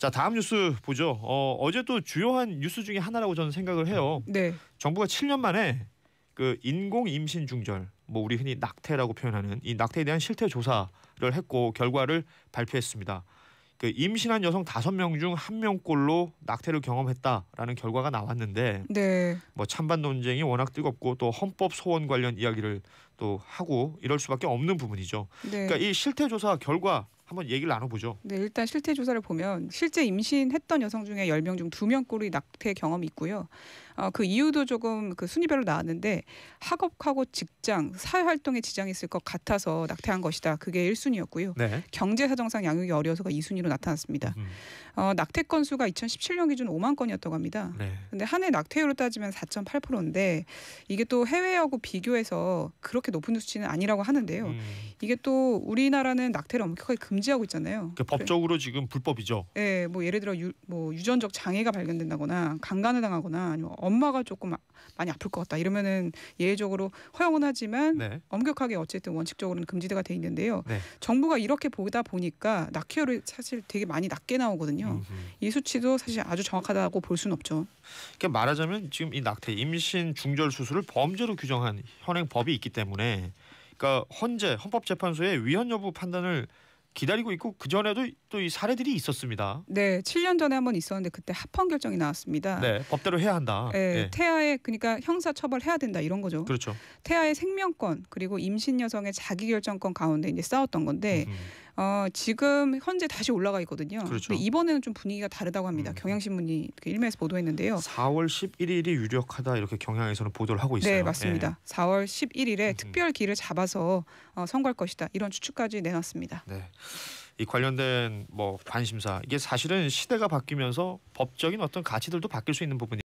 자 다음 뉴스 보죠. 어, 어제 또 주요한 뉴스 중에 하나라고 저는 생각을 해요. 네. 정부가 7년 만에 그 인공 임신 중절, 뭐 우리 흔히 낙태라고 표현하는 이 낙태에 대한 실태 조사를 했고 결과를 발표했습니다. 그 임신한 여성 5명중1명꼴로 낙태를 경험했다라는 결과가 나왔는데 네. 뭐 찬반 논쟁이 워낙 뜨겁고 또 헌법 소원 관련 이야기를 또 하고 이럴 수밖에 없는 부분이죠. 네. 그러니까 이 실태 조사 결과 한번 얘기를 나눠보죠. 네, 일단 실태 조사를 보면 실제 임신했던 여성 중에 1 0명중2명꼴이 낙태 경험이 있고요. 어, 그 이유도 조금 그 순위별로 나왔는데 학업하고 직장, 사회 활동에 지장이 있을 것 같아서 낙태한 것이다. 그게 1순위였고요 네. 경제 사정상 양육이 어려워서가 2순위로 나타났습니다. 음. 어, 낙태 건수가 2017년 기준 5만 건이었다고 합니다. 네. 근데 한해 낙태율로 따지면 4.8%인데 이게 또 해외하고 비교해서 그렇게 높은 수치는 아니라고 하는데요. 음. 이게 또 우리나라는 낙태를 엄격하게 금지하고 있잖아요. 그 법적으로 그래. 지금 불법이죠. 네, 뭐 예를 들어 유, 뭐 유전적 장애가 발견된다거나 강간을 당하거나 아니면 엄마가 조금 아, 많이 아플 것 같다 이러면은 예외적으로 허용은 하지만 네. 엄격하게 어쨌든 원칙적으로는 금지대가 돼 있는데요. 네. 정부가 이렇게 보다 보니까 낙키어를 사실 되게 많이 낮게 나오거든요. 음흠. 이 수치도 사실 아주 정확하다고 볼 수는 없죠. 그러니까 말하자면 지금 이 낙태 임신 중절 수술을 범죄로 규정한 현행 법이 있기 때문에 그러니까 헌재 헌법재판소의 위헌 여부 판단을 기다리고 있고 그 전에도 또 이 사례들이 있었습니다. 네, 7년 전에 한번 있었는데 그때 합헌 결정이 나왔습니다. 네, 법대로 해야 한다. 네, 네. 태아의 그러니까 형사 처벌해야 된다 이런 거죠. 그렇죠. 태아의 생명권 그리고 임신 여성의 자기 결정권 가운데 이제 싸웠던 건데. 음 어, 지금 현재 다시 올라가 있거든요. 그렇죠. 이번에는 좀 분위기가 다르다고 합니다. 음. 경향신문이 일면에서 보도했는데요. 4월 11일이 유력하다 이렇게 경향에서는 보도를 하고 네, 있어요. 네, 맞습니다. 예. 4월 11일에 음. 특별 기를 잡아서 어, 선거할 것이다 이런 추측까지 내놨습니다. 네. 이 관련된 뭐 관심사 이게 사실은 시대가 바뀌면서 법적인 어떤 가치들도 바뀔 수 있는 부분이.